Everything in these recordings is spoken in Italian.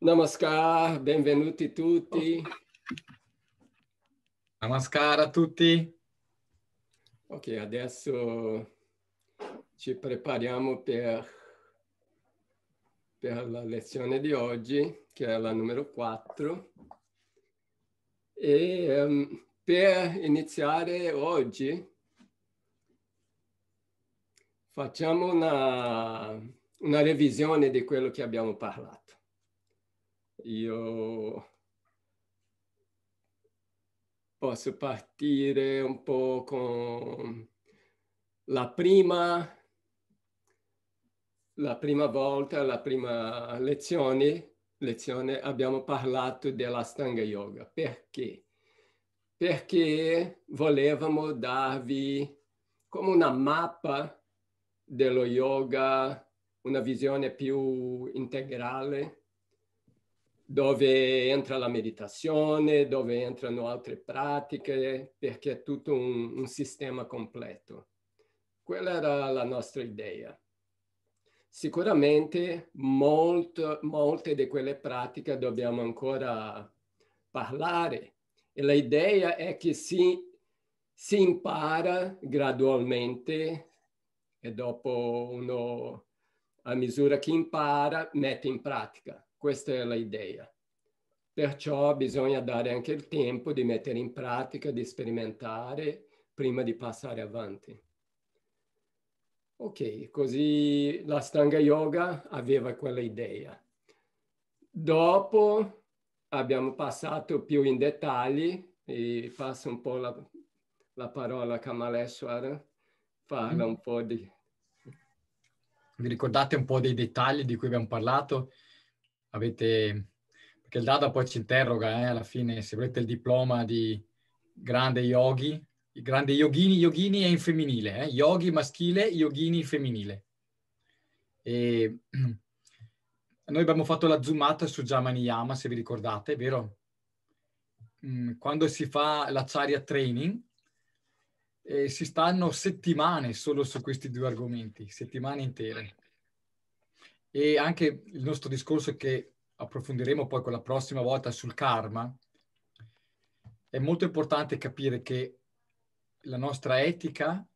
Namaskar, benvenuti tutti. Namaskar a tutti. Ok, adesso ci prepariamo per, per, la lezione di oggi, che è la numero 4. E um, per iniziare oggi facciamo una, una revisione di quello che abbiamo parlato io posso partire un po' con la prima, la prima volta, la prima lezione, lezione abbiamo parlato della Stanga Yoga. Perché? Perché volevamo darvi come una mappa dello yoga, una visione più integrale dove entra la meditazione, dove entrano altre pratiche, perché è tutto un, un sistema completo. Quella era la nostra idea. Sicuramente molto, molte di quelle pratiche dobbiamo ancora parlare e l'idea è che si, si impara gradualmente e dopo uno, a misura che impara, mette in pratica questa è l'idea. Perciò bisogna dare anche il tempo di mettere in pratica, di sperimentare prima di passare avanti. Ok, così la Stanga Yoga aveva quella idea. Dopo abbiamo passato più in dettagli, e passo un po' la, la parola a Kamaleshwara, parla mm-hmm. un po' di... Vi ricordate un po' dei dettagli di cui abbiamo parlato? avete... Perché il Dada poi ci interroga, eh, alla fine, se volete il diploma di grande yogi, grande yogini, yogini è in femminile, eh? yogi maschile, yogini femminile. E noi abbiamo fatto la zoomata su Jamaniyama, se vi ricordate, vero? Mm, quando si fa l'acharya training, eh, si stanno settimane solo su questi due argomenti, settimane intere e anche il nostro discorso che approfondiremo poi con la prossima volta sul karma, è molto importante capire che la nostra etica,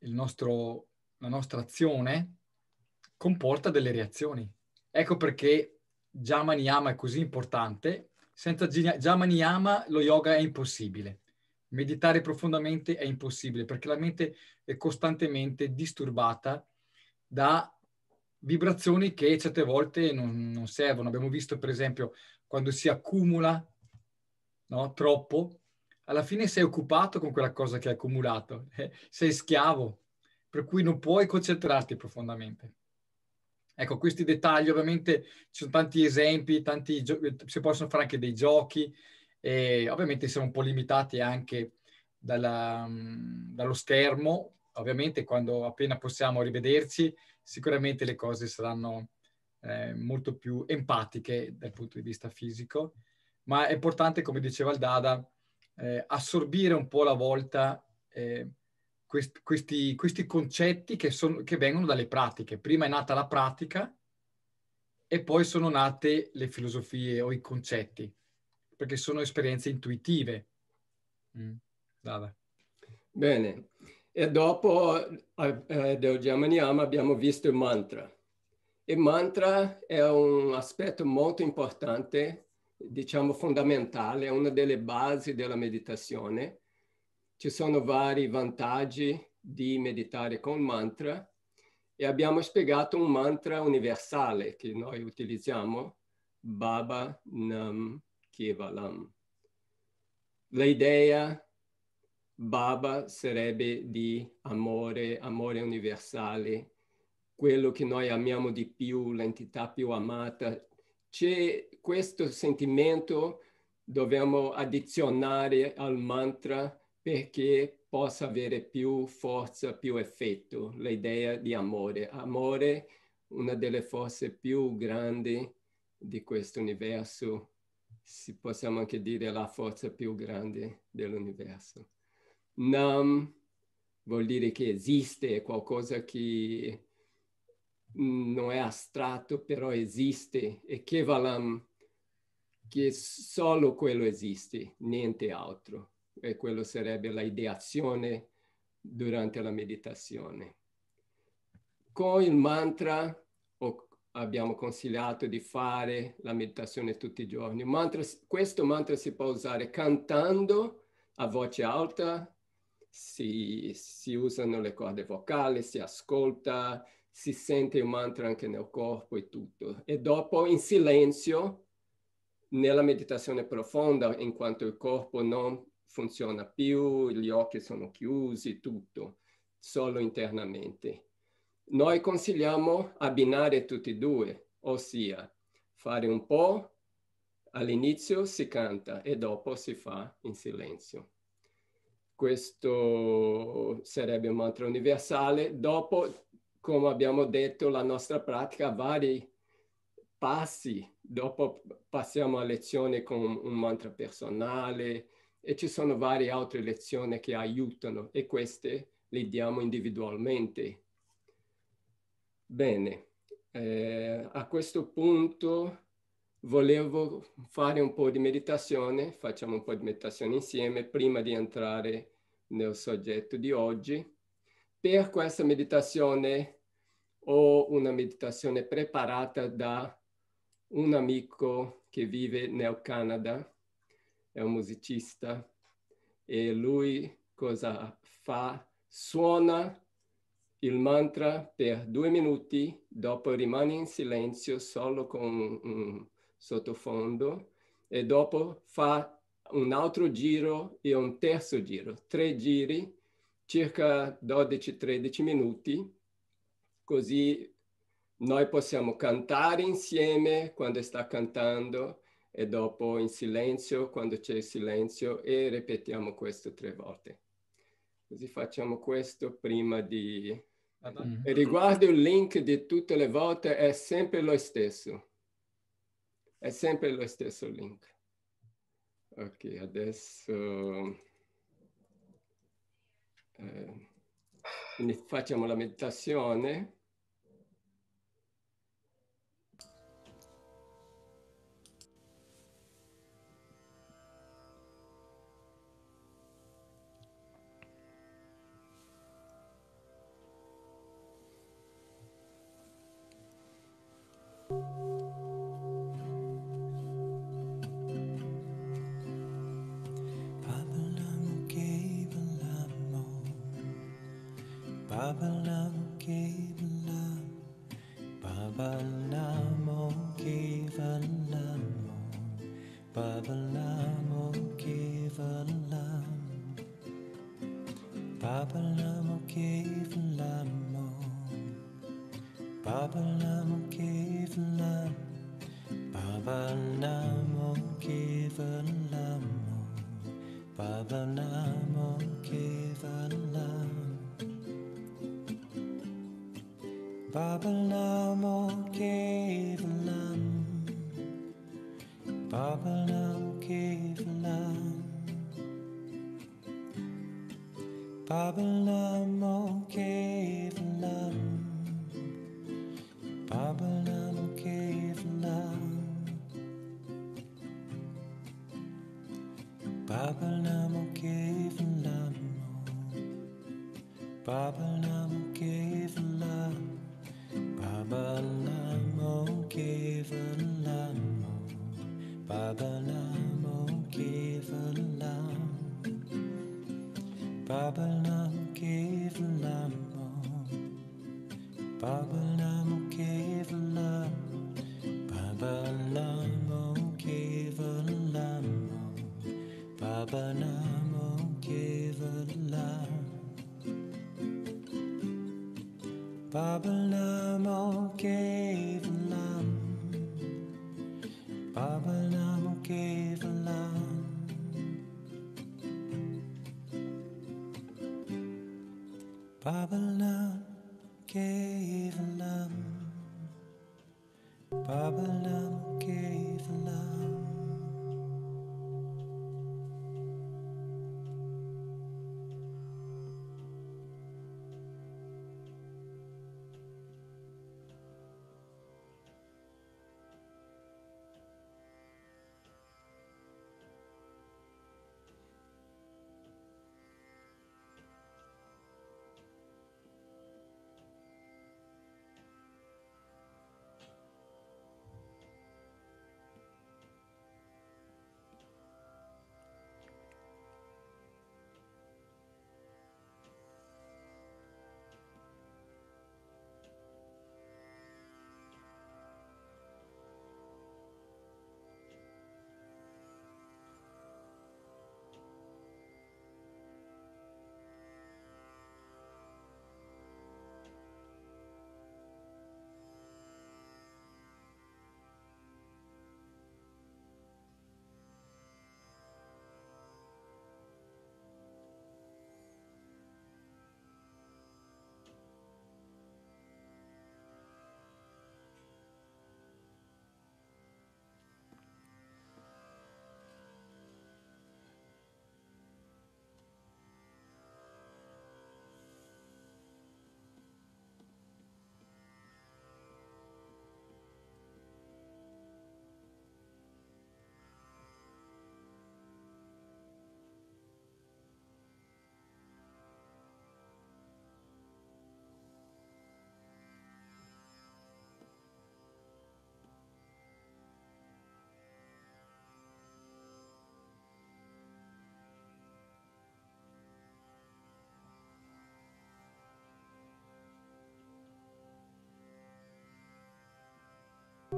nostro, la nostra azione comporta delle reazioni. Ecco perché Jamaniyama è così importante. Senza Jamaniyama lo yoga è impossibile. Meditare profondamente è impossibile perché la mente è costantemente disturbata da vibrazioni che certe volte non, non servono. Abbiamo visto, per esempio, quando si accumula no, troppo, alla fine sei occupato con quella cosa che hai accumulato, eh, sei schiavo, per cui non puoi concentrarti profondamente. Ecco, questi dettagli ovviamente ci sono tanti esempi, tanti gio- si possono fare anche dei giochi e ovviamente siamo un po' limitati anche dalla, dallo schermo ovviamente quando appena possiamo rivederci sicuramente le cose saranno eh, molto più empatiche dal punto di vista fisico, ma è importante, come diceva il Dada, eh, assorbire un po' alla volta eh, quest- questi, questi, concetti che, son- che vengono dalle pratiche. Prima è nata la pratica e poi sono nate le filosofie o i concetti, perché sono esperienze intuitive. Mm. Dada. Bene, e dopo eh, del Germaniama abbiamo visto il mantra. Il mantra è un aspetto molto importante, diciamo fondamentale, è una delle basi della meditazione. Ci sono vari vantaggi di meditare con mantra e abbiamo spiegato un mantra universale che noi utilizziamo, Baba Nam Kivalam. L'idea Baba sarebbe di amore, amore universale, quello che noi amiamo di più, l'entità più amata. C'è questo sentimento, dobbiamo addizionare al mantra perché possa avere più forza, più effetto, l'idea di amore. Amore, una delle forze più grandi di questo universo, si possiamo anche dire la forza più grande dell'universo nam vuol dire che esiste qualcosa che mm, non è astratto, però esiste, e kevalam, che solo quello esiste, niente altro. E quello sarebbe l'ideazione durante la meditazione. Con il mantra abbiamo consigliato di fare la meditazione tutti i giorni. Mantra, questo mantra si può usare cantando a voce alta, si, si usano le corde vocali, si ascolta, si sente un mantra anche nel corpo e tutto. E dopo in silenzio, nella meditazione profonda, in quanto il corpo non funziona più, gli occhi sono chiusi, tutto, solo internamente. Noi consigliamo abbinare tutti e due, ossia fare un po' all'inizio si canta e dopo si fa in silenzio questo sarebbe un mantra universale. Dopo, come abbiamo detto, la nostra pratica ha vari passi. Dopo passiamo a lezioni con un mantra personale e ci sono varie altre lezioni che aiutano e queste le diamo individualmente. Bene, eh, a questo punto volevo fare un po' di meditazione, facciamo un po' di meditazione insieme prima di entrare nel soggetto di oggi. Per questa meditazione ho una meditazione preparata da un amico che vive nel Canada, è un musicista e lui cosa fa? Suona il mantra per due minuti, dopo rimane in silenzio solo con un, sottofondo e dopo fa un altro giro e un terzo giro, tre giri, circa 12-13 minuti, così noi possiamo cantare insieme quando sta cantando e dopo in silenzio quando c'è il silenzio e ripetiamo questo tre volte. Così facciamo questo prima di... Ah, mm-hmm. E riguardo il link di tutte le volte è sempre lo stesso è sempre lo stesso link. Ok, adesso eh, facciamo la meditazione. Babbelnamu kevlamu Babbelnamu kevlamu Babbelnamu kevlamu Babbelnamu kevlamu Babbelnamu kevlamu Babylon.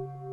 thank you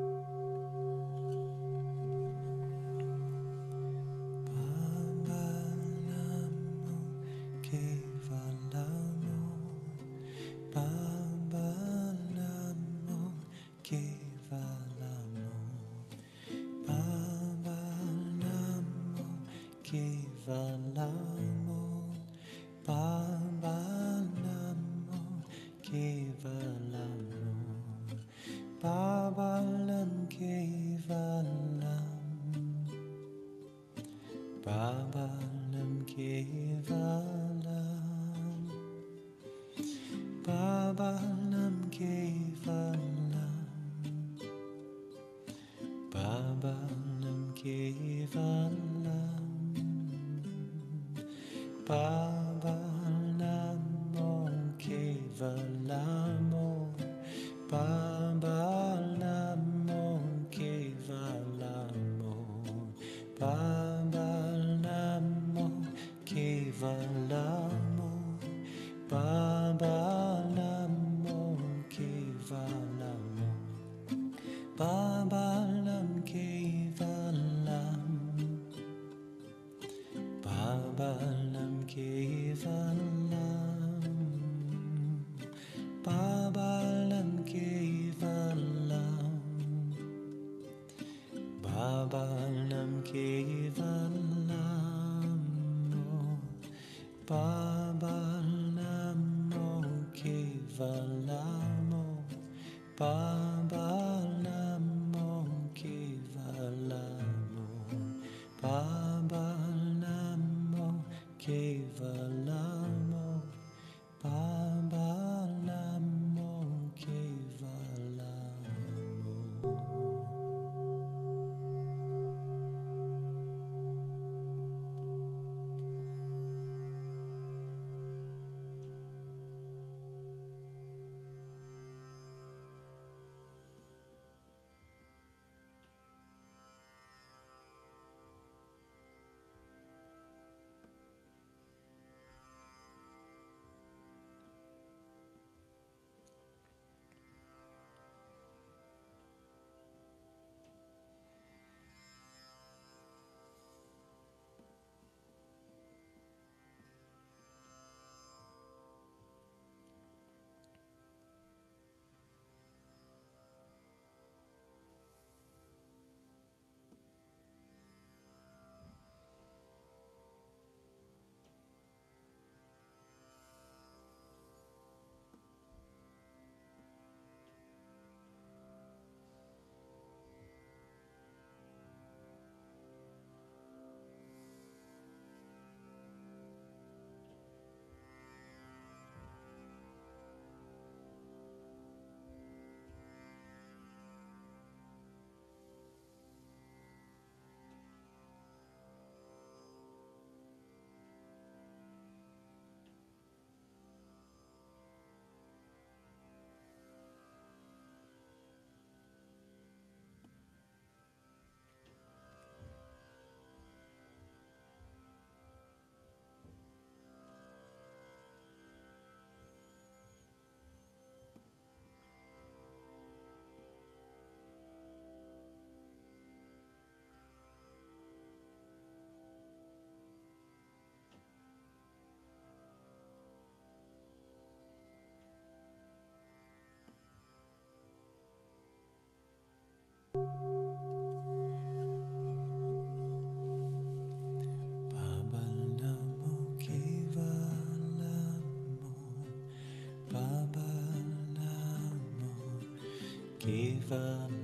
heaven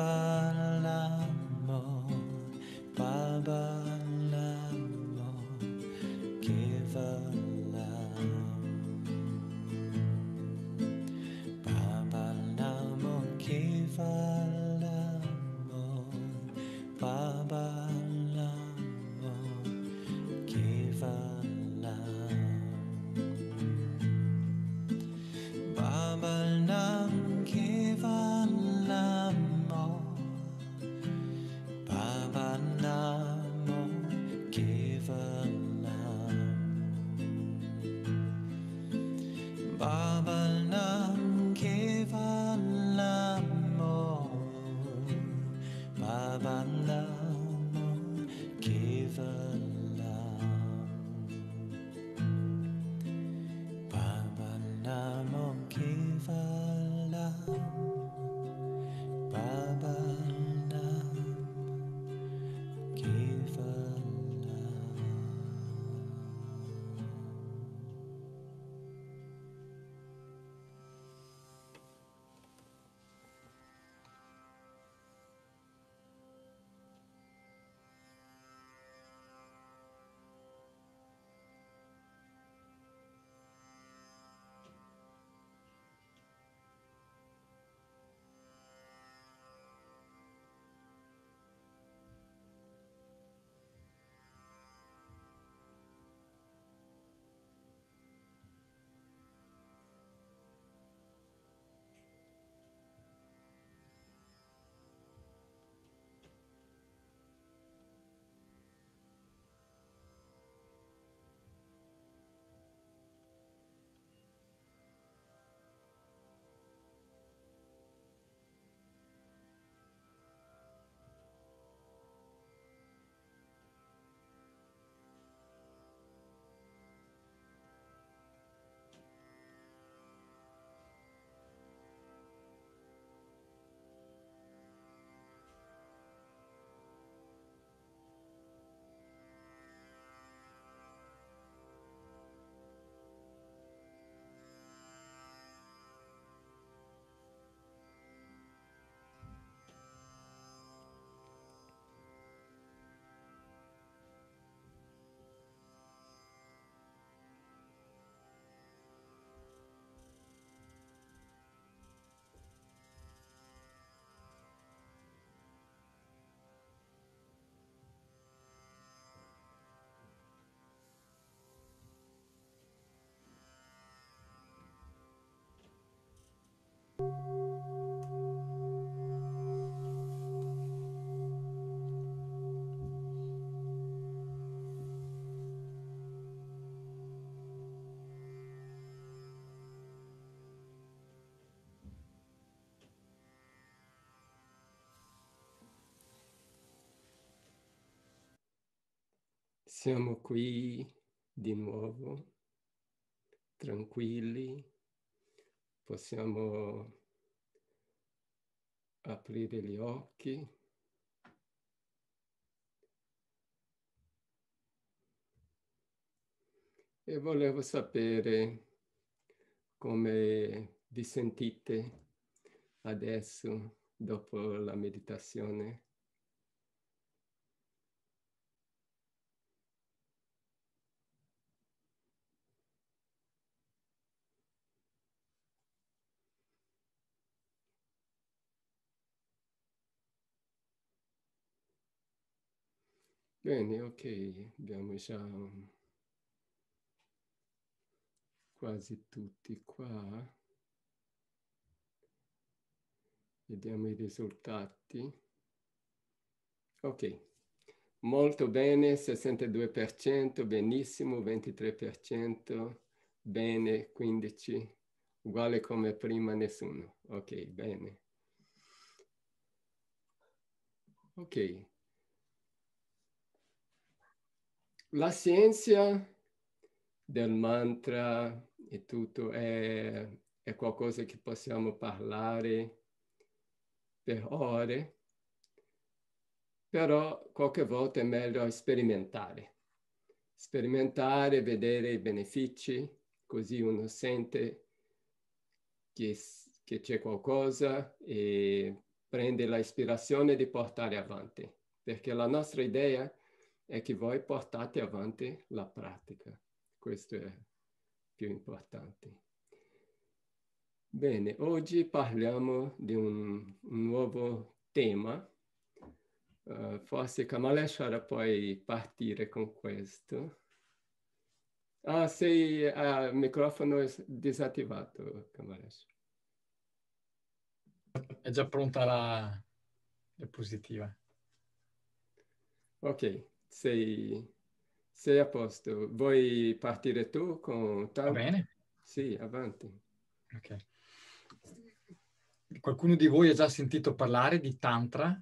Uh, Siamo qui di nuovo, tranquilli, possiamo aprire gli occhi. E volevo sapere come vi sentite adesso dopo la meditazione. Bene, ok, abbiamo già quasi tutti qua. Vediamo i risultati. Ok, molto bene, 62%, benissimo, 23%, bene, 15%, uguale come prima nessuno. Ok, bene. Ok, la scienza del mantra e tutto è, è qualcosa che possiamo parlare per ore, però qualche volta è meglio sperimentare. Sperimentare, vedere i benefici, così uno sente che, che c'è qualcosa e prende l'ispirazione di portare avanti, perché la nostra idea è è che voi portate avanti la pratica. Questo è più importante. Bene, oggi parliamo di un, un nuovo tema. Uh, forse Kamaleshwara puoi partire con questo. Ah, sei, ah, il microfono è disattivato, Kamalesh. È già pronta la diapositiva. Ok, sei, sei a posto. Vuoi partire tu con Tab? Va bene. Sì, avanti. Ok. Qualcuno di voi ha già sentito parlare di Tantra?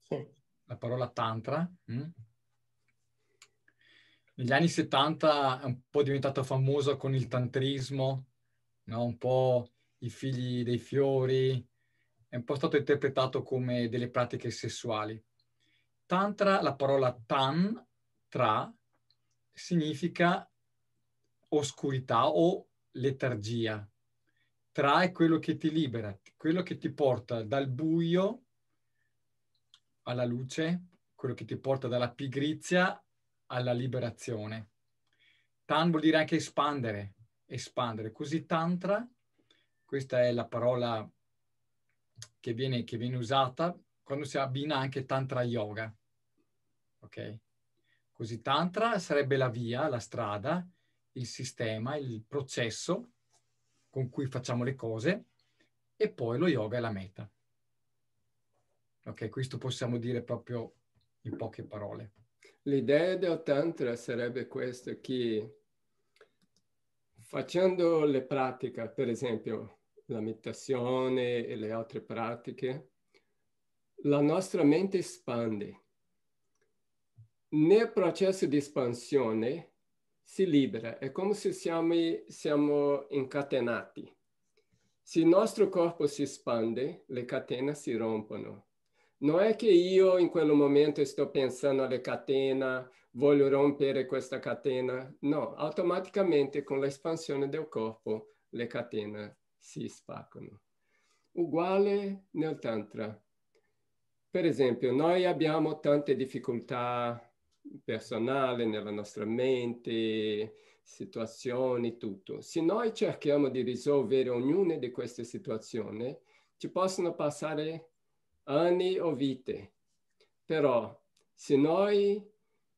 Sì. La parola Tantra? Mm? Negli anni 70 è un po' diventata famosa con il tantrismo, no? un po' i figli dei fiori, è un po' stato interpretato come delle pratiche sessuali. Tantra, la parola tan, tra, significa oscurità o letargia. Tra è quello che ti libera, quello che ti porta dal buio alla luce, quello che ti porta dalla pigrizia alla liberazione. Tan vuol dire anche espandere, espandere. Così tantra, questa è la parola che viene, che viene usata quando si abbina anche tantra yoga ok? Così tantra sarebbe la via, la strada, il sistema, il processo con cui facciamo le cose e poi lo yoga è la meta. Ok, questo possiamo dire proprio in poche parole. L'idea del tantra sarebbe questa, che facendo le pratiche, per esempio la meditazione e le altre pratiche, la nostra mente espande nel processo di espansione si libera, è come se siamo, siamo incatenati. Se il nostro corpo si espande, le catene si rompono. Non è che io in quel momento sto pensando alle catene, voglio rompere questa catena. No, automaticamente con l'espansione del corpo le catene si spaccano. Uguale nel Tantra. Per esempio, noi abbiamo tante difficoltà personale, nella nostra mente, situazioni, tutto. Se noi cerchiamo di risolvere ognuna di queste situazioni, ci possono passare anni o vite. Però se noi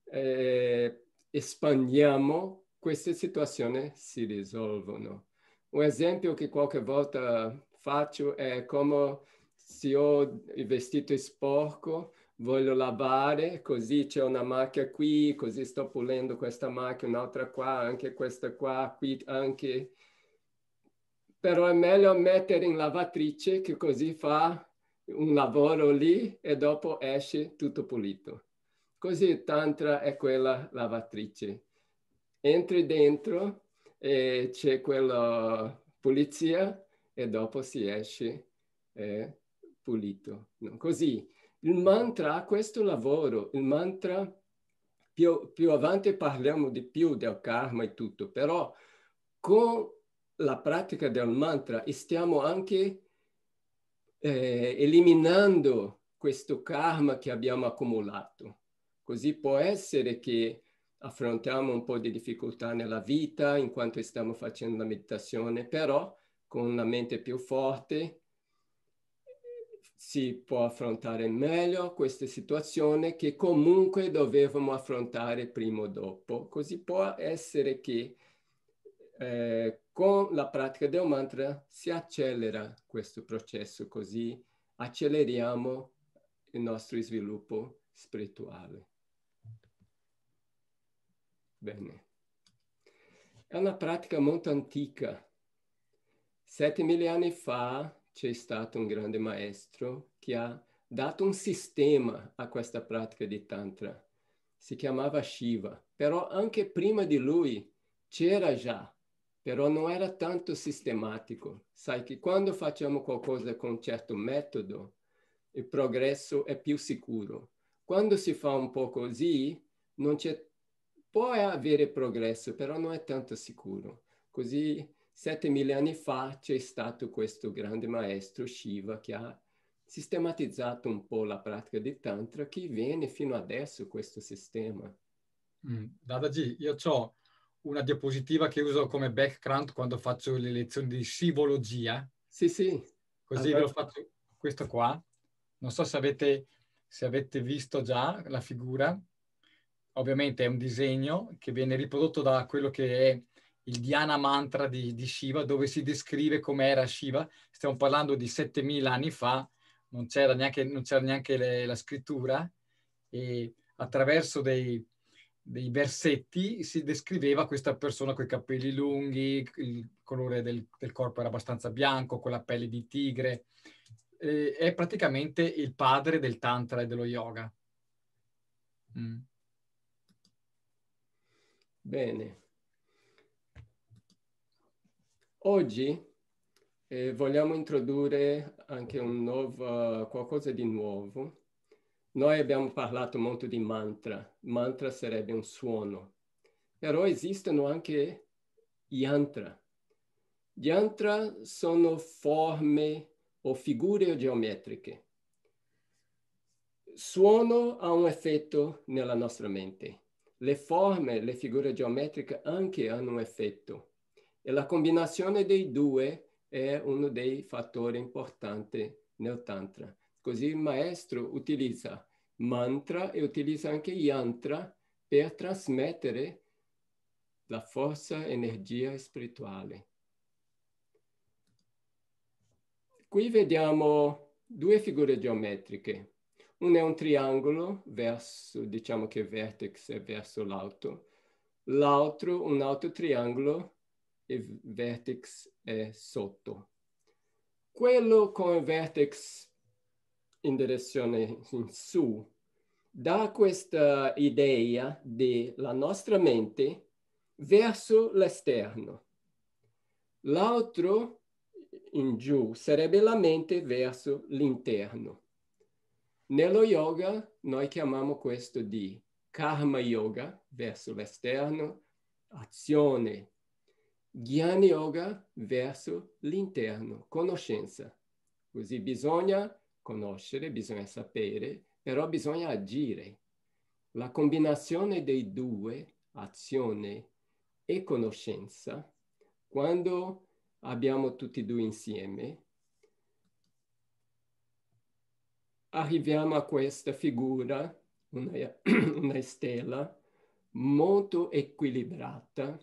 eh, espandiamo, queste situazioni si risolvono. Un esempio che qualche volta faccio è come se ho il vestito sporco, voglio lavare, così c'è una macchia qui, così sto pulendo questa macchia, un'altra qua, anche questa qua, qui anche. Però è meglio mettere in lavatrice che così fa un lavoro lì e dopo esce tutto pulito. Così il tantra è quella lavatrice. Entri dentro e c'è quella pulizia e dopo si esce eh, pulito. Così il mantra ha questo lavoro, il mantra, più, più avanti parliamo di più del karma e tutto, però con la pratica del mantra stiamo anche eh, eliminando questo karma che abbiamo accumulato. Così può essere che affrontiamo un po' di difficoltà nella vita in quanto stiamo facendo la meditazione, però con la mente più forte si può affrontare meglio queste situazioni che comunque dovevamo affrontare prima o dopo. Così può essere che eh, con la pratica del mantra si accelera questo processo, così acceleriamo il nostro sviluppo spirituale. Bene. È una pratica molto antica. Sette mila anni fa c'è stato un grande maestro che ha dato un sistema a questa pratica di Tantra. Si chiamava Shiva, però anche prima di lui c'era già, però non era tanto sistematico. Sai che quando facciamo qualcosa con un certo metodo, il progresso è più sicuro. Quando si fa un po' così, non c'è, può avere progresso, però non è tanto sicuro. Così 7000 anni fa c'è stato questo grande maestro Shiva che ha sistematizzato un po' la pratica di Tantra che viene fino adesso questo sistema. Mm, Dadaji, io ho una diapositiva che uso come background quando faccio le lezioni di scivologia. Sì, sì. Così allora... ve lo faccio questo qua. Non so se avete, se avete visto già la figura. Ovviamente è un disegno che viene riprodotto da quello che è il Dhyana Mantra di, di Shiva, dove si descrive com'era Shiva. Stiamo parlando di 7000 anni fa, non c'era neanche, non c'era neanche le, la scrittura, e attraverso dei, dei, versetti si descriveva questa persona con i capelli lunghi, il colore del, del corpo era abbastanza bianco, con la pelle di tigre. E, è praticamente il padre del Tantra e dello yoga. Mm. Bene. Oggi eh, vogliamo introdurre anche nuovo, qualcosa di nuovo. Noi abbiamo parlato molto di mantra. Mantra sarebbe un suono. Però esistono anche yantra. Yantra sono forme o figure geometriche. Suono ha un effetto nella nostra mente. Le forme, le figure geometriche anche hanno un effetto. E la combinazione dei due è uno dei fattori importanti nel Tantra. Così il maestro utilizza mantra e utilizza anche yantra per trasmettere la forza, energia spirituale. Qui vediamo due figure geometriche. Uno è un triangolo verso, diciamo che vertex è verso l'alto, l'altro un altro triangolo il vertex è sotto. Quello con il vertex in direzione in su dà questa idea della nostra mente verso l'esterno. L'altro in giù sarebbe la mente verso l'interno. Nello yoga noi chiamiamo questo di karma yoga verso l'esterno, azione Gyan Yoga verso l'interno, conoscenza. Così bisogna conoscere, bisogna sapere, però bisogna agire. La combinazione dei due, azione e conoscenza, quando abbiamo tutti e due insieme, arriviamo a questa figura, una, una stella molto equilibrata,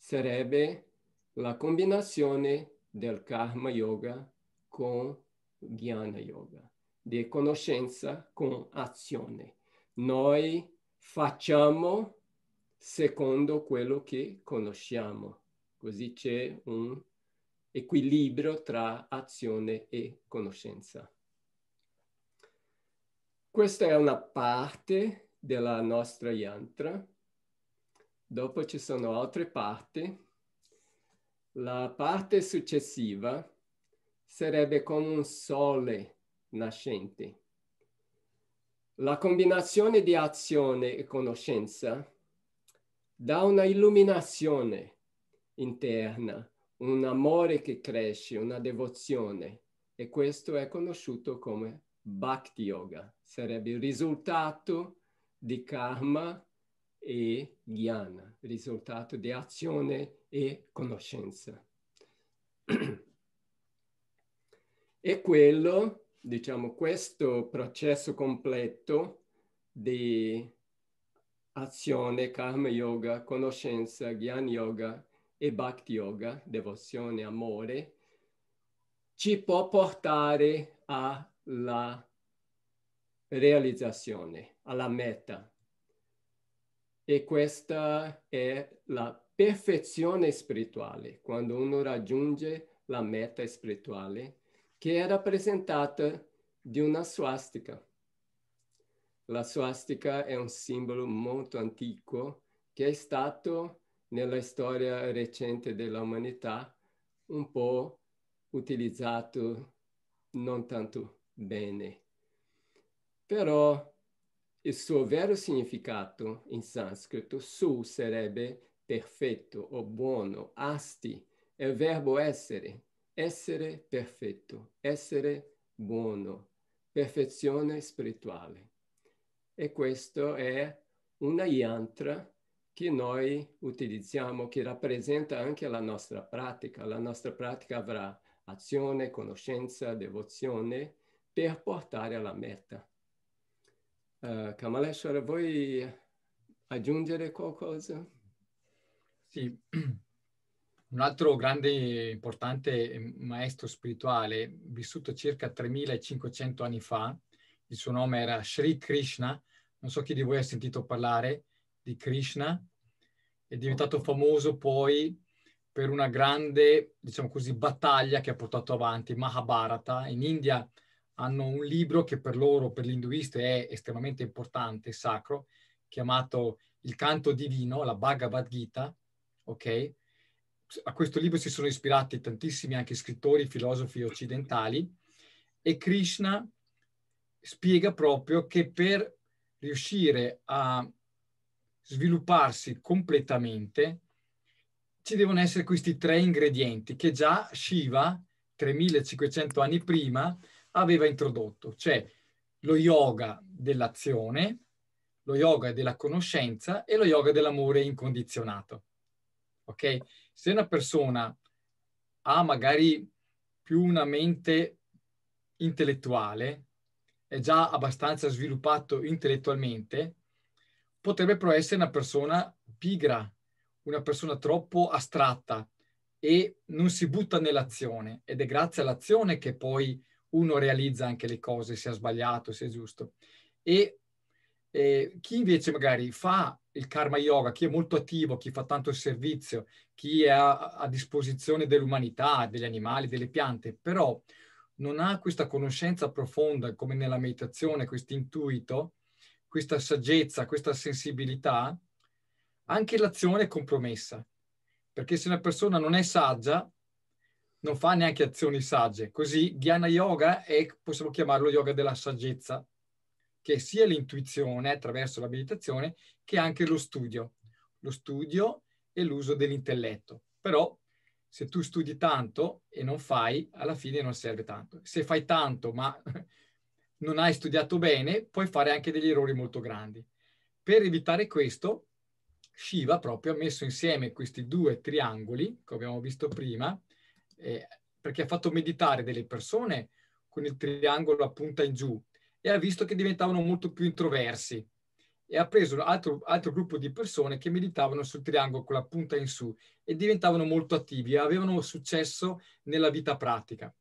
sarebbe la combinazione del karma yoga con jnana yoga, di conoscenza con azione. Noi facciamo secondo quello che conosciamo, così c'è un equilibrio tra azione e conoscenza. Questa è una parte della nostra yantra Dopo ci sono altre parti. La parte successiva sarebbe come un sole nascente. La combinazione di azione e conoscenza dà una illuminazione interna, un amore che cresce, una devozione e questo è conosciuto come Bhakti Yoga, sarebbe il risultato di karma e ghiana, risultato di azione e conoscenza. e quello, diciamo, questo processo completo di azione, karma yoga, conoscenza, gyan yoga e bhakti yoga, devozione, amore, ci può portare alla realizzazione, alla meta, e questa è la perfezione spirituale, quando uno raggiunge la meta spirituale che è rappresentata di una swastika. La swastika è un simbolo molto antico che è stato nella storia recente dell'umanità un po' utilizzato non tanto bene. Però il suo vero significato in sanscrito, su, sarebbe perfetto o buono, asti, è il verbo essere, essere perfetto, essere buono, perfezione spirituale. E questo è una yantra che noi utilizziamo, che rappresenta anche la nostra pratica. La nostra pratica avrà azione, conoscenza, devozione per portare alla meta. Uh, eh, Kamaleshwara, vuoi aggiungere qualcosa? Sì, un altro grande importante maestro spirituale, vissuto circa 3500 anni fa, il suo nome era Sri Krishna, non so chi di voi ha sentito parlare di Krishna, è diventato famoso poi per una grande, diciamo così, battaglia che ha portato avanti, Mahabharata. In India hanno un libro che per loro, per gli induisti, è estremamente importante, sacro, chiamato Il canto divino, la Bhagavad Gita, ok? A questo libro si sono ispirati tantissimi anche scrittori, filosofi occidentali e Krishna spiega proprio che per riuscire a svilupparsi completamente ci devono essere questi tre ingredienti che già Shiva, 3500 anni prima, aveva introdotto, cioè lo yoga dell'azione, lo yoga della conoscenza e lo yoga dell'amore incondizionato. Ok? Se una persona ha magari più una mente intellettuale, è già abbastanza sviluppato intellettualmente, potrebbe però essere una persona pigra, una persona troppo astratta e non si butta nell'azione ed è grazie all'azione che poi uno realizza anche le cose, sia sbagliato, sia giusto. E eh, chi invece magari fa il karma yoga, chi è molto attivo, chi fa tanto servizio, chi è a, a disposizione dell'umanità, degli animali, delle piante, però non ha questa conoscenza profonda come nella meditazione, questo intuito, questa saggezza, questa sensibilità, anche l'azione è compromessa. Perché se una persona non è saggia, non fa neanche azioni sagge. Così Dhyana Yoga è, possiamo chiamarlo yoga della saggezza, che è sia l'intuizione attraverso la meditazione che anche lo studio. Lo studio e l'uso dell'intelletto. Però se tu studi tanto e non fai, alla fine non serve tanto. Se fai tanto ma non hai studiato bene, puoi fare anche degli errori molto grandi. Per evitare questo, Shiva proprio ha messo insieme questi due triangoli, come abbiamo visto prima, eh, perché ha fatto meditare delle persone con il triangolo a punta in giù e ha visto che diventavano molto più introversi e ha preso un altro, altro gruppo di persone che meditavano sul triangolo con la punta in su e diventavano molto attivi e avevano successo nella vita pratica.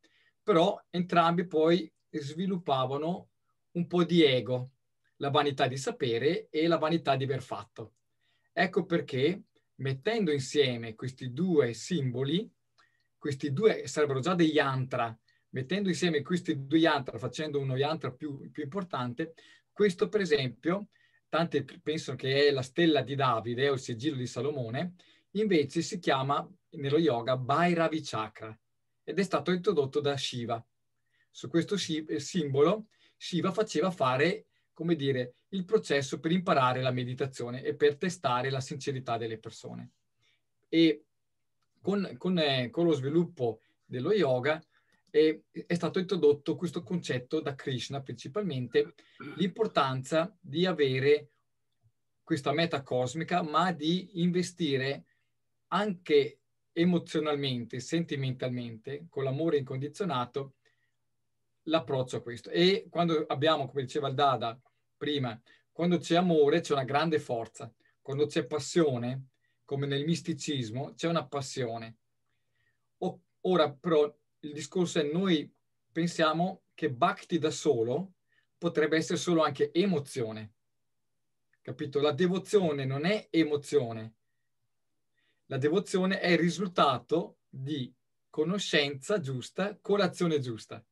Però entrambi poi sviluppavano un po' di ego, la vanità di sapere e la vanità di aver fatto. Ecco perché mettendo insieme questi due simboli questi due sarebbero già dei yantra. Mettendo insieme questi due yantra, facendo uno yantra più, più importante, questo per esempio, tanti pensano che è la stella di Davide o il sigillo di Salomone, invece si chiama nello yoga Bhairavi Chakra ed è stato introdotto da Shiva. Su questo eh, simbolo Shiva faceva fare, come dire, il processo per imparare la meditazione e per testare la sincerità delle persone. E con, con, eh, con lo sviluppo dello yoga eh, è stato introdotto questo concetto da Krishna principalmente, l'importanza di avere questa meta cosmica, ma di investire anche emozionalmente, sentimentalmente, con l'amore incondizionato, l'approccio a questo. E quando abbiamo, come diceva il Dada prima, quando c'è amore c'è una grande forza, quando c'è passione come nel misticismo, c'è una passione. ora, però, il discorso è noi pensiamo che Bhakti da solo potrebbe essere solo anche emozione. Capito? La devozione non è emozione. La devozione è il risultato di conoscenza giusta, colazione giusta.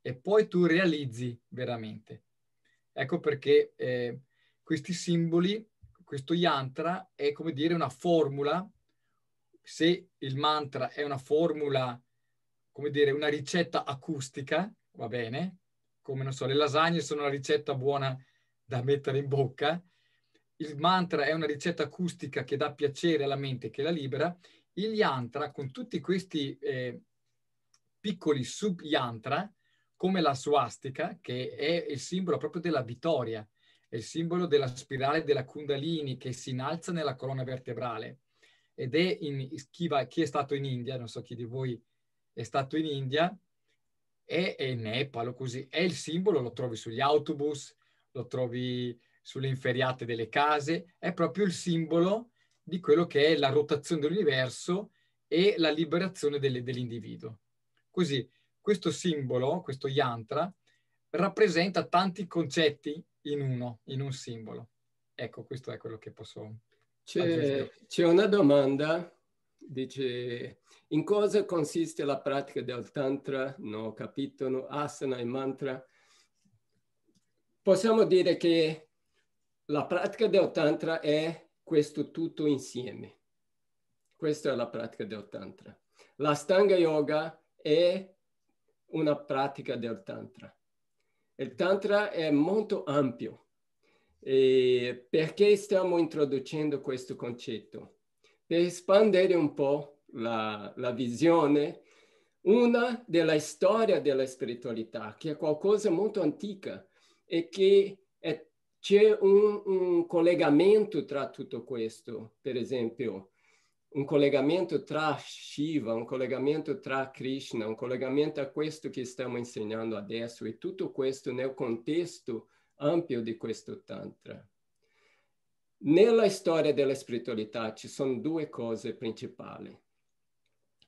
E poi tu realizzi veramente. Ecco perché eh, questi simboli questo yantra è come dire una formula, se il mantra è una formula, come dire, una ricetta acustica, va bene, come non so, le lasagne sono una ricetta buona da mettere in bocca, il mantra è una ricetta acustica che dà piacere alla mente, che la libera, il yantra con tutti questi eh, piccoli sub-yantra, come la swastika, che è il simbolo proprio della vittoria, è il simbolo della spirale della Kundalini che si innalza nella colonna vertebrale ed è in chi, va, chi è stato in India, non so chi di voi è stato in India, e, e in Nepal così, è il simbolo, lo trovi sugli autobus, lo trovi sulle inferiate delle case, è proprio il simbolo di quello che è la rotazione dell'universo e la liberazione delle, dell'individuo. Così questo simbolo, questo yantra, rappresenta tanti concetti in uno, in un simbolo. Ecco, questo è quello che posso... C'è, c'è una domanda, dice, in cosa consiste la pratica del tantra? No, capitolo, asana e mantra. Possiamo dire che la pratica del tantra è questo tutto insieme. Questa è la pratica del tantra. La stanga yoga è una pratica del tantra. Il Tantra è molto ampio. E perché stiamo introducendo questo concetto? Per espandere un po' la, la visione, una della storia della spiritualità, che è qualcosa molto antica e che c'è un, un collegamento tra tutto questo. Per esempio, um collegamento tra Shiva, um collegamento tra Krishna, um collegamento a é questo que estamos ensinando adesso e tudo questo nel contesto ampio di questo Tantra. Nella história della spiritualità ci sono due cose principali.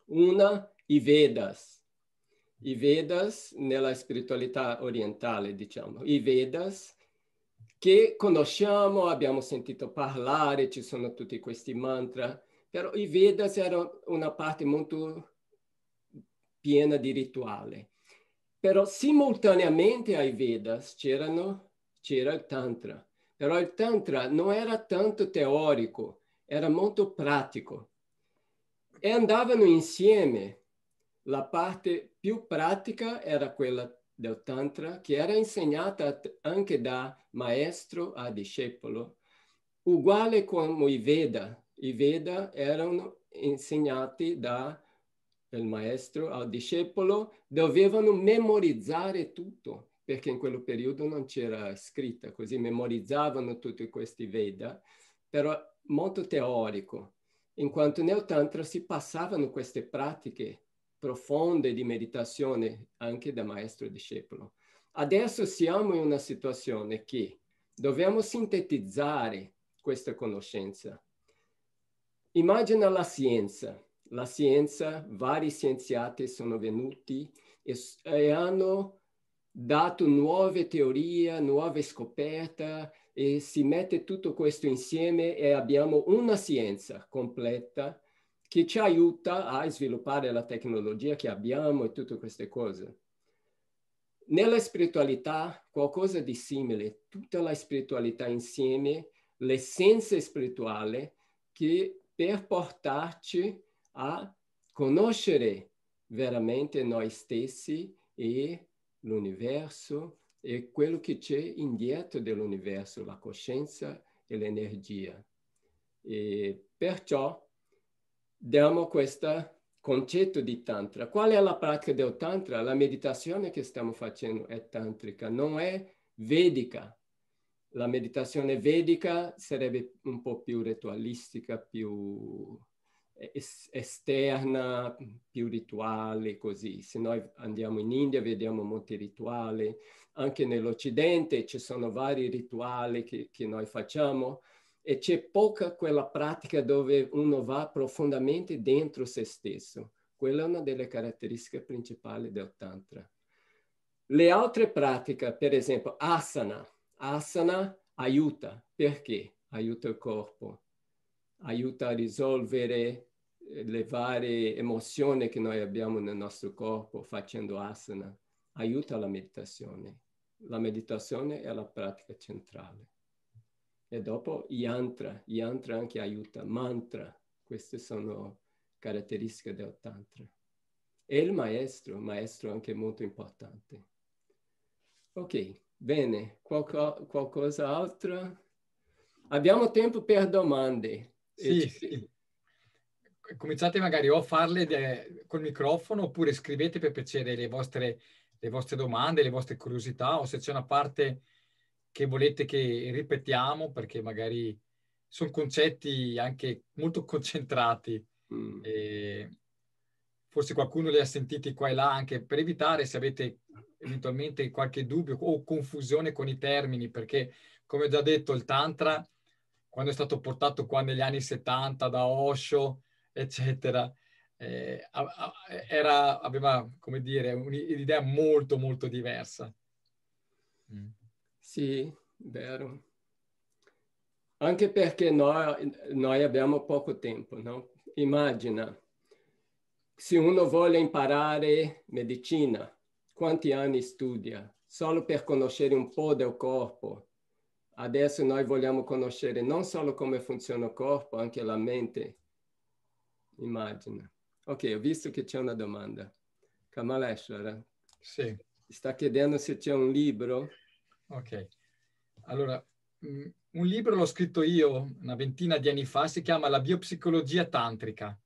Una, i Vedas. I Vedas, nella spiritualità orientale, diciamo, i Vedas che conosciamo, abbiamo sentito parlare, ci sono tutti questi mantra, Però i Vedas erano una parte molto piena di rituale. Però simultaneamente ai Vedas c'era il Tantra. Però il Tantra non era tanto teorico, era molto pratico. E andavano insieme. La parte più pratica era quella del Tantra, che era insegnata anche da maestro a discepolo, uguale come i Veda, i Veda erano insegnati dal maestro al discepolo, dovevano memorizzare tutto, perché in quello periodo non c'era scritta, così memorizzavano tutti questi Veda, però molto teorico, in quanto nel Tantra si passavano queste pratiche profonde di meditazione anche da maestro e discepolo. Adesso siamo in una situazione che dobbiamo sintetizzare questa conoscenza Immagina la scienza. La scienza, vari scienziati sono venuti e, e hanno dato nuove teorie, nuove scoperte e si mette tutto questo insieme e abbiamo una scienza completa che ci aiuta a sviluppare la tecnologia che abbiamo e tutte queste cose. Nella spiritualità qualcosa di simile, tutta la spiritualità insieme, l'essenza spirituale che perportar te a conoscere veramente nós stessi e l'universo e aquilo que c'è indietro dell'universo, la consciência, e l'energia. E perciò diamo questo concetto di tantra. Qual é a prática do tantra? A meditação que estamos fazendo é tantrica, não é vedica. la meditazione vedica sarebbe un po' più ritualistica, più esterna, più rituale, così. Se noi andiamo in India vediamo molti rituali, anche nell'Occidente ci sono vari rituali che, che noi facciamo e c'è poca quella pratica dove uno va profondamente dentro se stesso. Quella è una delle caratteristiche principali del Tantra. Le altre pratiche, per esempio, asana, Asana aiuta. Perché? Aiuta il corpo, aiuta a risolvere eh, le varie emozioni che noi abbiamo nel nostro corpo facendo asana. Aiuta la meditazione. La meditazione è la pratica centrale. E dopo yantra, yantra anche aiuta, mantra. Queste sono caratteristiche del tantra. E il maestro, il maestro anche molto importante. Ok. Bene, qualco, qualcos'altro? Abbiamo tempo per domande. Sì, eh, ci... sì. Cominciate magari o a farle de... col microfono oppure scrivete per piacere le vostre, le vostre domande, le vostre curiosità o se c'è una parte che volete che ripetiamo perché magari sono concetti anche molto concentrati. Mm. E eh, forse qualcuno li ha sentiti qua e là anche per evitare se avete eventualmente qualche dubbio o confusione con i termini, perché come ho già detto il tantra, quando è stato portato qua negli anni 70 da Osho, eccetera, eh, era, aveva, come dire, un'idea molto, molto diversa. Mm. Sì, vero. Anche perché noi, noi abbiamo poco tempo, no? Immagina, se uno vuole imparare medicina, quanti anni studia? Solo per conoscere un po' del corpo. Adesso noi vogliamo conoscere non solo come funziona il corpo, anche la mente. Immagina. Ok, ho visto che c'è una domanda. Kamaleshwara. Sì. Sta chiedendo se c'è un libro. Ok. Allora, mm, un libro l'ho scritto io una ventina di anni fa, si chiama La biopsicologia tantrica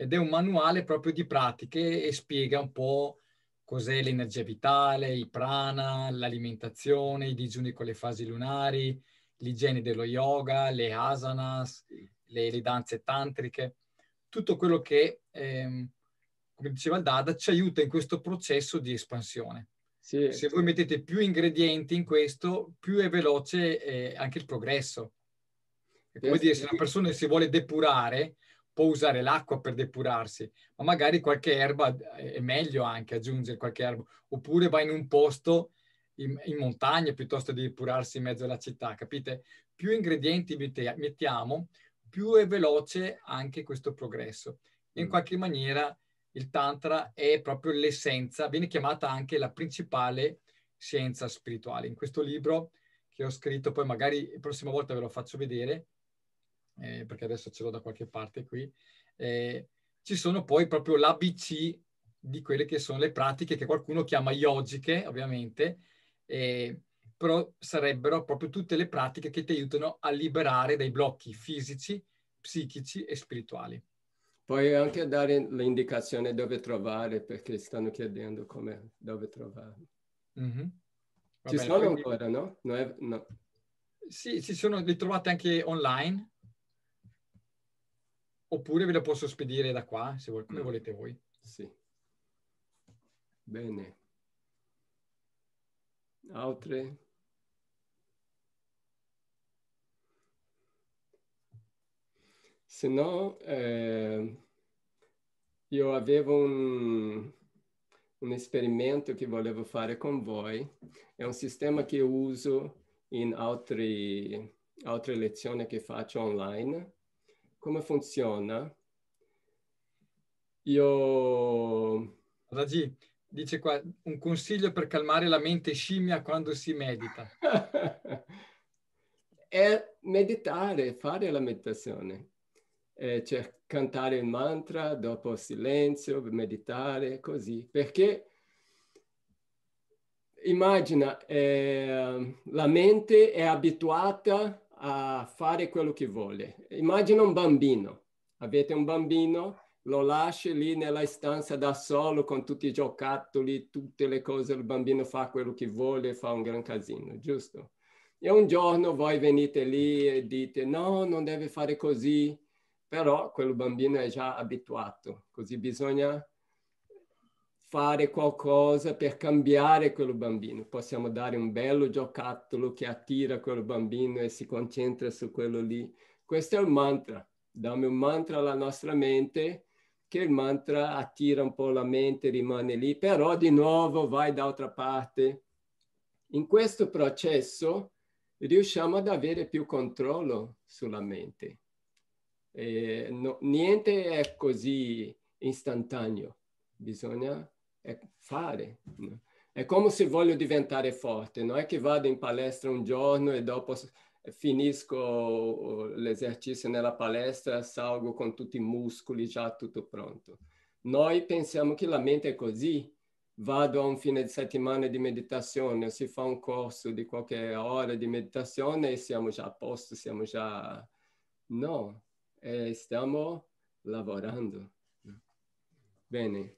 ed è un manuale proprio di pratiche e spiega un po' cos'è l'energia vitale, il prana, l'alimentazione, i digiuni con le fasi lunari, l'igiene dello yoga, le asanas, le, le danze tantriche, tutto quello che, ehm, come diceva il Dada, ci aiuta in questo processo di espansione. Sì, Se voi mettete più ingredienti in questo, più è veloce eh, anche il progresso. È come dire, se una persona si vuole depurare, può usare l'acqua per depurarsi, ma magari qualche erba eh, è meglio anche aggiungere qualche erba, oppure va in un posto in, in montagna piuttosto di depurarsi in mezzo alla città, capite? Più ingredienti mettiamo, più è veloce anche questo progresso. E in mm. qualche maniera il tantra è proprio l'essenza, viene chiamata anche la principale scienza spirituale. In questo libro che ho scritto, poi magari la prossima volta ve lo faccio vedere, eh, perché adesso ce l'ho da qualche parte qui, eh, ci sono poi proprio l'ABC di quelle che sono le pratiche che qualcuno chiama yogiche, ovviamente, eh, però sarebbero proprio tutte le pratiche che ti aiutano a liberare dai blocchi fisici, psichici e spirituali. Puoi anche dare l'indicazione dove trovare, perché stanno chiedendo come, dove trovare. Mm-hmm. Ci bene, sono quindi... ancora, no? No, è... no? Sì, ci sono, li trovate anche online, Oppure ve lo posso spedire da qua, se vol- come mm. volete voi. Sì. Bene. Altre? Se no, eh, io avevo un, un esperimento che volevo fare con voi. È un sistema che uso in altri, altre lezioni che faccio online come funziona? Io... Raggi, dice qua, un consiglio per calmare la mente scimmia quando si medita. è meditare, fare la meditazione. Eh, cioè cantare il mantra, dopo silenzio, meditare, così. Perché immagina, eh, la mente è abituata a a fare quello che vuole. Immagina un bambino, avete un bambino, lo lasci lì nella stanza da solo con tutti i giocattoli, tutte le cose, il bambino fa quello che vuole, fa un gran casino, giusto? E un giorno voi venite lì e dite no, non deve fare così, però quel bambino è già abituato, così bisogna fare qualcosa per cambiare quel bambino. Possiamo dare un bello giocattolo che attira quel bambino e si concentra su quello lì. Questo è il mantra. Dammi un mantra alla nostra mente che il mantra attira un po' la mente, rimane lì, però di nuovo vai da altra parte. In questo processo riusciamo ad avere più controllo sulla mente. No, niente è così istantaneo, bisogna é fare. Né? È é come se voglio diventare forte, não é que vado em palestra um giorno e dopo finisco l'esercizio nella palestra, salgo com tutti i muscoli já tudo pronto. Noi pensiamo che la mente è così, vado a un fine di settimana di meditazione, si fa un corso di qualche ora di meditazione e siamo già a posto, siamo già... No, eh, stiamo lavorando. Bene.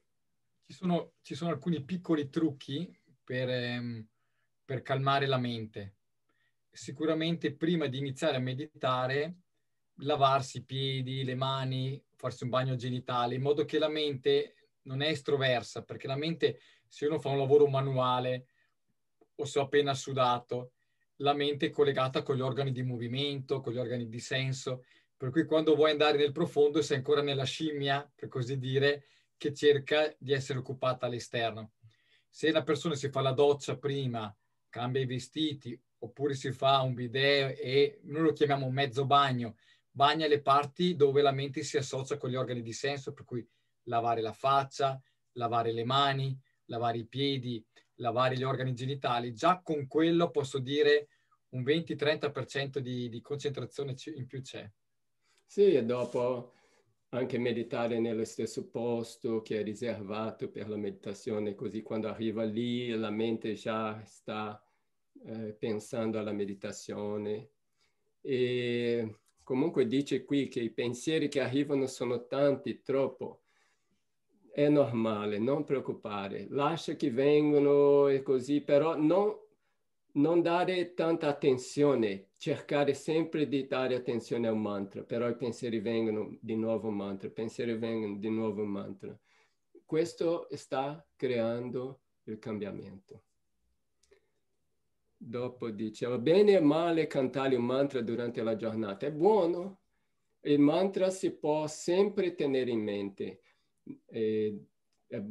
ci sono, ci sono alcuni piccoli trucchi per, ehm, per calmare la mente. Sicuramente prima di iniziare a meditare, lavarsi i piedi, le mani, farsi un bagno genitale, in modo che la mente non è estroversa, perché la mente, se uno fa un lavoro manuale o se ho appena sudato, la mente è collegata con gli organi di movimento, con gli organi di senso, per cui quando vuoi andare nel profondo sei ancora nella scimmia, per così dire, che cerca di essere occupata all'esterno. Se la persona si fa la doccia prima, cambia i vestiti, oppure si fa un bidet e noi lo chiamiamo mezzo bagno, bagna le parti dove la mente si associa con gli organi di senso, per cui lavare la faccia, lavare le mani, lavare i piedi, lavare gli organi genitali, già con quello posso dire un 20-30% di, di concentrazione in più c'è. Sì, e dopo anche meditare nello stesso posto che è riservato per la meditazione, così quando arriva lì la mente già sta eh, pensando alla meditazione. E comunque dice qui che i pensieri che arrivano sono tanti, troppo. È normale, non preoccupare. Lascia che vengano e così, però non, non dare tanta attenzione, cercare sempre di dare attenzione al mantra, però i pensieri vengono di nuovo mantra, i pensieri vengono di nuovo mantra. Questo sta creando il cambiamento. Dopo diceva, bene o male cantare un mantra durante la giornata. È buono, il mantra si può sempre tenere in mente, e, eh, e,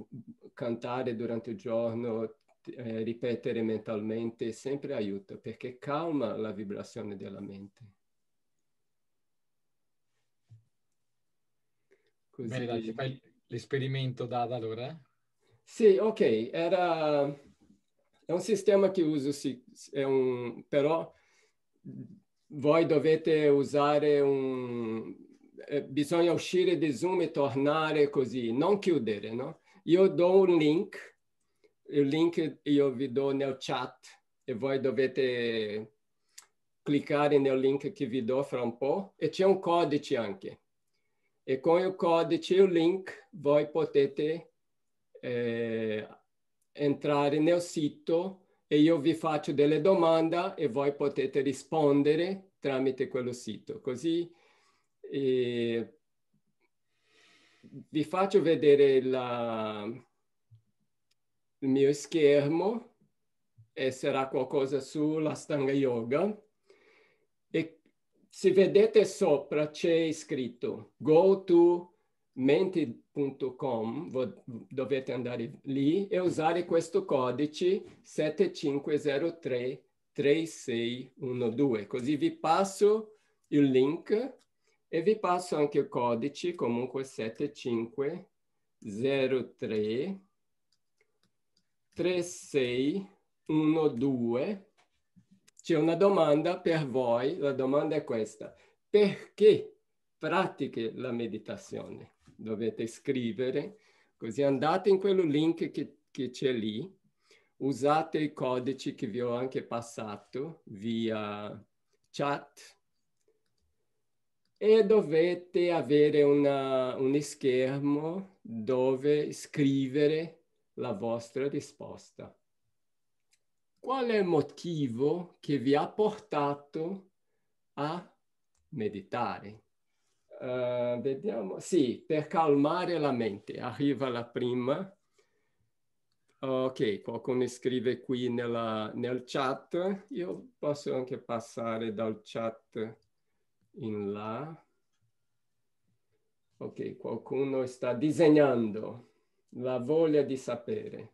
cantare durante il giorno, eh, ripetere mentalmente sempre aiuta perché calma la vibrazione della mente. Così... Beh, dai, fai l'esperimento da, allora? Sì, ok, era... È un sistema che uso, sì, è un... però voi dovete usare un... Eh, bisogna uscire di Zoom e tornare così, non chiudere, no? Io do un link il link io vi do nel chat e voi dovete cliccare nel link che vi do fra un po' e c'è un codice anche. E con il codice e il link voi potete eh, entrare nel sito e io vi faccio delle domande e voi potete rispondere tramite quello sito. Così eh, vi faccio vedere la, meu esquermo é, será qualcosa sulla Stanga Yoga. E se vedete sopra c'è scritto go to menti.com, dovete andare lì e usare questo codice 7503-3612. Così vi passo il link e vi passo anche il codice, comunque 7503 3, 6, 1, 2. C'è una domanda per voi, la domanda è questa. Perché pratiche la meditazione? Dovete scrivere, così andate in quello link che, che c'è lì, usate i codici che vi ho anche passato via chat e dovete avere una, un schermo dove scrivere la vostra risposta. Qual è il motivo che vi ha portato a meditare? Uh, vediamo, sì, per calmare la mente. Arriva la prima. Ok, qualcuno scrive qui nella, nel chat. Io posso anche passare dal chat in là. Ok, qualcuno sta disegnando la voglia di sapere.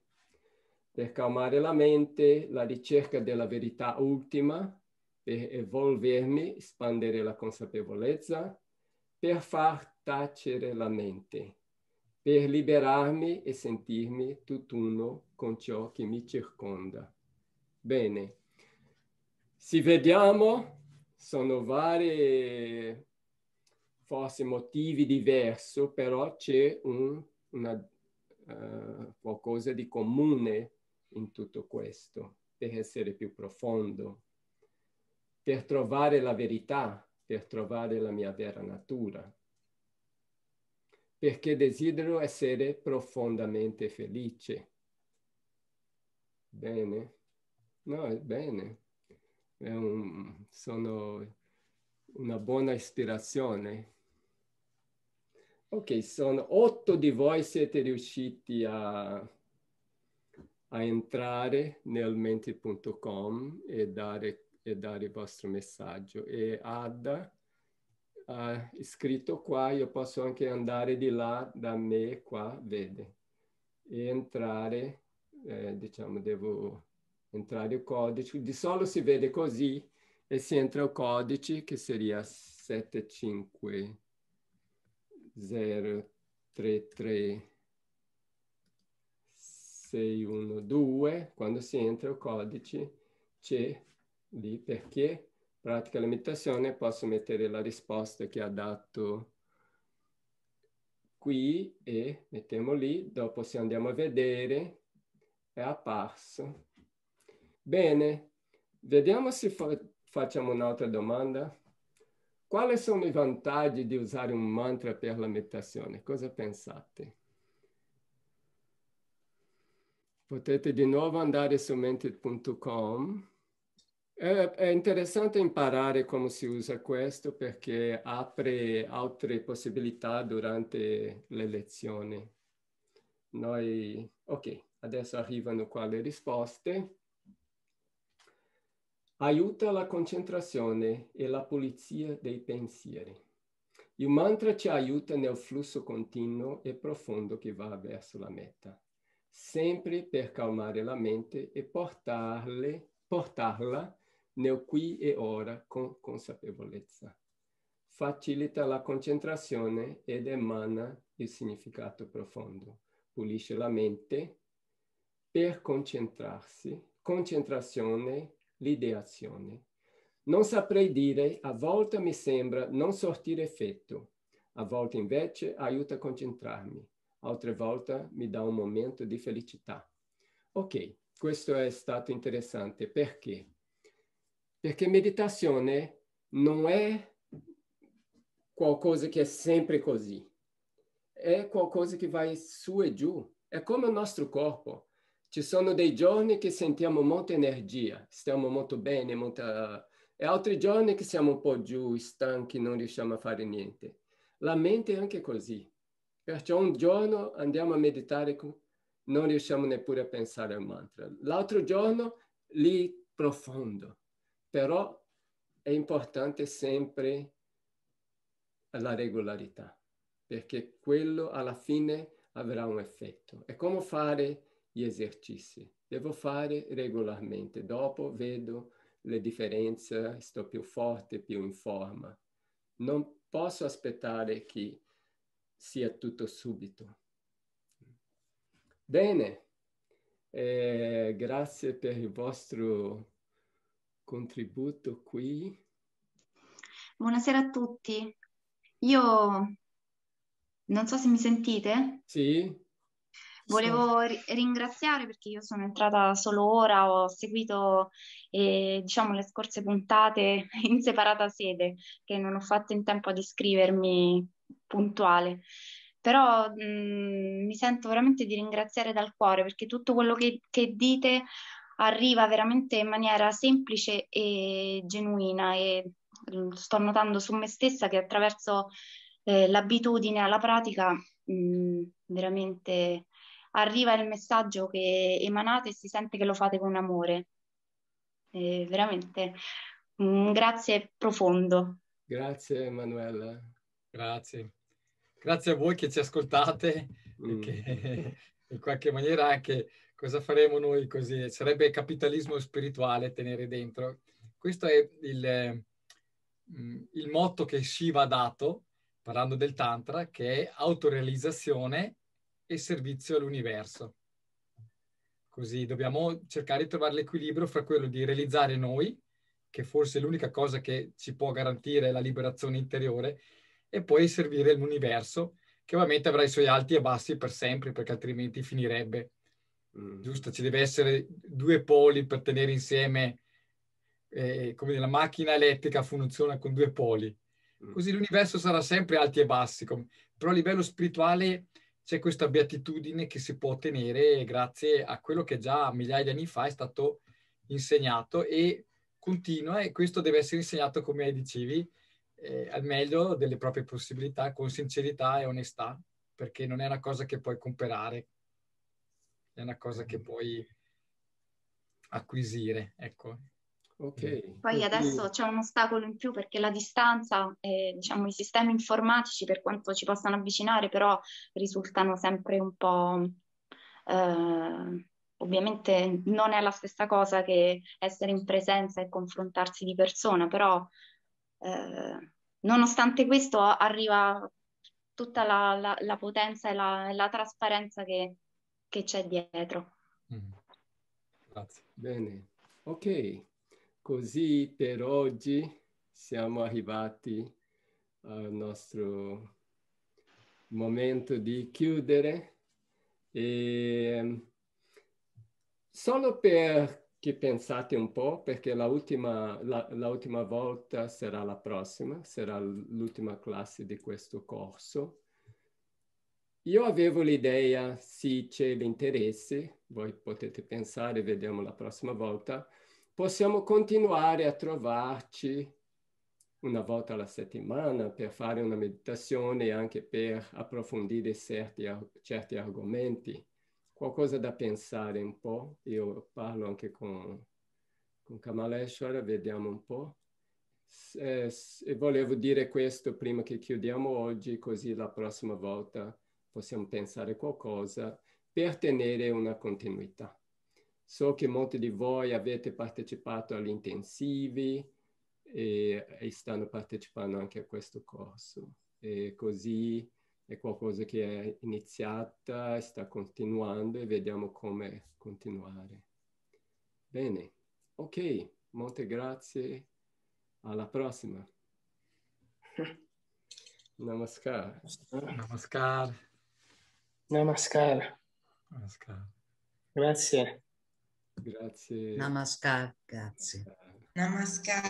Per calmare la mente, la ricerca della verità ultima, per evolvermi, espandere la consapevolezza, per far tacere la mente, per liberarmi e sentirmi tutt'uno con ciò che mi circonda. Bene, ci vediamo, sono vari forse motivi diversi, però c'è un, una eh, qualcosa di comune in tutto questo, per essere più profondo, per trovare la verità, per trovare la mia vera natura, perché desidero essere profondamente felice. Bene? No, è bene. È un, sono una buona ispirazione Ok, sono otto di voi siete riusciti a, a entrare nel menti.com e dare, e dare il vostro messaggio. E Ada ha scritto qua, io posso anche andare di là da me qua, vede, e entrare, eh, diciamo, devo entrare il codice. Di solo si vede così e si entra il codice che sarebbe 75. 0 3 3 6 1 2 quando si entra il codice c'è lì perché pratica la meditazione posso mettere la risposta che ha dato qui e mettiamo lì dopo se andiamo a vedere è apparso bene vediamo se fa facciamo un'altra domanda quali sono le vantaggi di usare un mantra per la meditazione? Cosa pensate? Potete di nuovo andare su mente.com. È, è, interessante imparare come si usa questo perché apre altre possibilità durante le lezioni. Noi, ok, adesso arrivano qua le risposte aiuta la concentrazione e la pulizia dei pensieri. Il mantra ci aiuta nel flusso continuo e profondo che va verso la meta, sempre per calmare la mente e portarle, portarla nel qui e ora con consapevolezza. Facilita la concentrazione ed emana il significato profondo. Pulisce la mente per concentrarsi. Concentrazione l'ideazione. Non saprei dire, a volte mi sembra non sortire effetto, a volte invece aiuta a concentrarmi, altre volte mi dà un momento di felicità. Ok, questo è stato interessante perché? Perché meditazione non è qualcosa che è sempre così, è qualcosa che vai su e giù, è come il nostro corpo. Ci sono dei giorni che sentiamo molta energia, stiamo molto bene, molta... e altri giorni che siamo un po' giù, stanchi, non riusciamo a fare niente. La mente è anche così. Perciò un giorno andiamo a meditare, non riusciamo neppure a pensare al mantra. L'altro giorno lì profondo. Però è importante sempre la regolarità, perché quello alla fine avrà un effetto. È come fare gli esercizi. Devo fare regolarmente, dopo vedo le differenze, sto più forte, più in forma. Non posso aspettare che sia tutto subito. Bene, eh, grazie per il vostro contributo qui. Buonasera a tutti. Io non so se mi sentite. Sì. Volevo sì. ringraziare perché io sono entrata solo ora, ho seguito eh, diciamo, le scorse puntate in separata sede, che non ho fatto in tempo ad iscrivermi puntuale. Però mh, mm, mi sento veramente di ringraziare dal cuore perché tutto quello che, che dite arriva veramente in maniera semplice e genuina e mm, sto notando su me stessa che attraverso eh, l'abitudine alla pratica mh, mm, veramente arriva il messaggio che emanate e si sente che lo fate con amore. E veramente un grazie profondo. Grazie Emanuela. Grazie. Grazie a voi che ci ascoltate e mm. che in qualche maniera anche cosa faremo noi così? Sarebbe capitalismo spirituale tenere dentro. Questo è il, mm, il motto che Shiva ha dato, parlando del Tantra, che è autorealizzazione e servizio all'universo. Così dobbiamo cercare di trovare l'equilibrio fra quello di realizzare noi, che forse è l'unica cosa che ci può garantire la liberazione interiore, e poi servire l'universo, che ovviamente avrà i suoi alti e bassi per sempre, perché altrimenti finirebbe. Mm. Giusto, ci deve essere due poli per tenere insieme, eh, come la macchina elettrica funziona con due poli. Mm. Così l'universo sarà sempre alti e bassi, com- però a livello spirituale c'è questa beatitudine che si può ottenere grazie a quello che già migliaia di anni fa è stato insegnato e continua e questo deve essere insegnato, come dicevi, eh, al meglio delle proprie possibilità, con sincerità e onestà, perché non è una cosa che puoi comprare, è una cosa che mm. puoi acquisire, ecco. Ok. Poi adesso c'è un ostacolo in più perché la distanza, e eh, diciamo, i sistemi informatici per quanto ci possano avvicinare, però risultano sempre un po'... Eh, ovviamente non è la stessa cosa che essere in presenza e confrontarsi di persona, però eh, nonostante questo arriva tutta la, la, la potenza e la, la trasparenza che, che, c'è dietro. Mm. Grazie. Bene. Ok. Così per oggi siamo arrivati al nostro momento di chiudere e ehm, solo perché pensate un po', perché la ultima, la, la volta sarà la prossima, sarà l'ultima classe di questo corso. Io avevo l'idea, se c'è l'interesse, voi potete pensare, vediamo la prossima volta, possiamo continuare a trovarci una volta alla settimana per fare una meditazione e anche per approfondire certi, certi argomenti. Qualcosa da pensare un po'. Io parlo anche con, con Kamaleshwara, vediamo un po'. E, eh, e volevo dire questo prima che chiudiamo oggi, così la prossima volta possiamo pensare qualcosa per tenere una continuità. So che molti di voi avete partecipato agli intensivi e, e stanno partecipando anche a questo corso. E così è qualcosa che è iniziata, sta continuando e vediamo come continuare. Bene, ok, molte grazie, alla prossima. Namaskar. Namaskar. Namaskar. Namaskar. Grazie. Grazie. Namaskar, grazie. Namaskar.